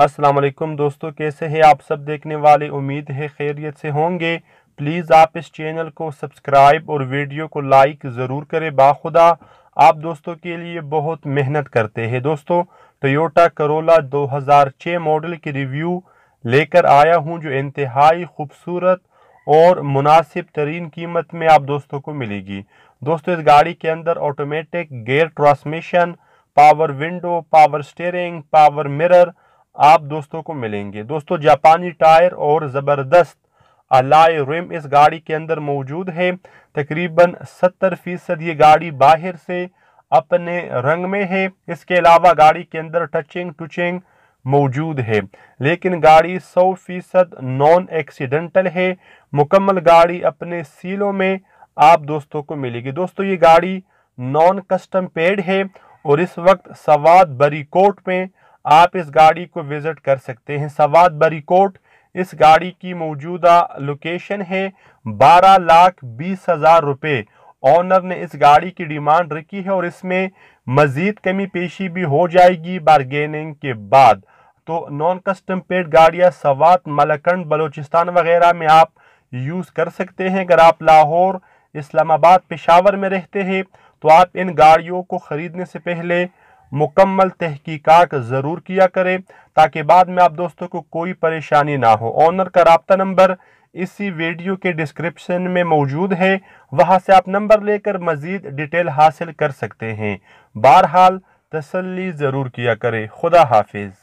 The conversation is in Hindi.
अस्सलाम वालेकुम दोस्तों कैसे हैं आप सब देखने वाले उम्मीद है खैरियत से होंगे प्लीज़ आप इस चैनल को सब्सक्राइब और वीडियो को लाइक ज़रूर करें बाखुदा आप दोस्तों के लिए बहुत मेहनत करते हैं दोस्तों टोयोटा करोला 2006 मॉडल की रिव्यू लेकर आया हूं जो इंतहाई खूबसूरत और मुनासिब तरीन कीमत में आप दोस्तों को मिलेगी दोस्तों इस गाड़ी के अंदर automatic gear transmission power window power steering power mirror आप दोस्तों को मिलेंगे दोस्तों जापानी टायर और ज़बरदस्त अलाय रिम इस गाड़ी के अंदर मौजूद है तकरीबन 70 फीसद ये गाड़ी बाहर से अपने रंग में है इसके अलावा गाड़ी के अंदर टचिंग टुचिंग मौजूद है लेकिन गाड़ी 100 फीसद नॉन एक्सीडेंटल है मुकम्मल गाड़ी अपने सीलों में आप दोस्तों को मिलेगी दोस्तों ये गाड़ी नॉन कस्टम पेड है और इस वक्त सवाद बरी कोट में आप इस गाड़ी को विज़िट कर सकते हैं सवाद बरी कोट इस गाड़ी की मौजूदा लोकेशन है बारह लाख बीस हज़ार रुपये ऑनर ने इस गाड़ी की डिमांड रखी है और इसमें मज़ीद कमी पेशी भी हो जाएगी बारगेनिंग के बाद तो नॉन कस्टम पेड गाड़ियाँ सवात मलकंड बलोचिस्तान वगैरह में आप यूज़ कर सकते हैं अगर आप लाहौर इस्लामाबाद पेशावर में रहते हैं तो आप इन गाड़ियों को ख़रीदने से पहले मुकम्मल तहकीकात ज़रूर किया करें ताकि बाद में आप दोस्तों को कोई परेशानी ना हो ऑनर का रबता नंबर इसी वीडियो के डिस्क्रिप्शन में मौजूद है वहाँ से आप नंबर लेकर मज़ीद डिटेल हासिल कर सकते हैं बहरहाल तसली ज़रूर किया करें खुदा हाफिज़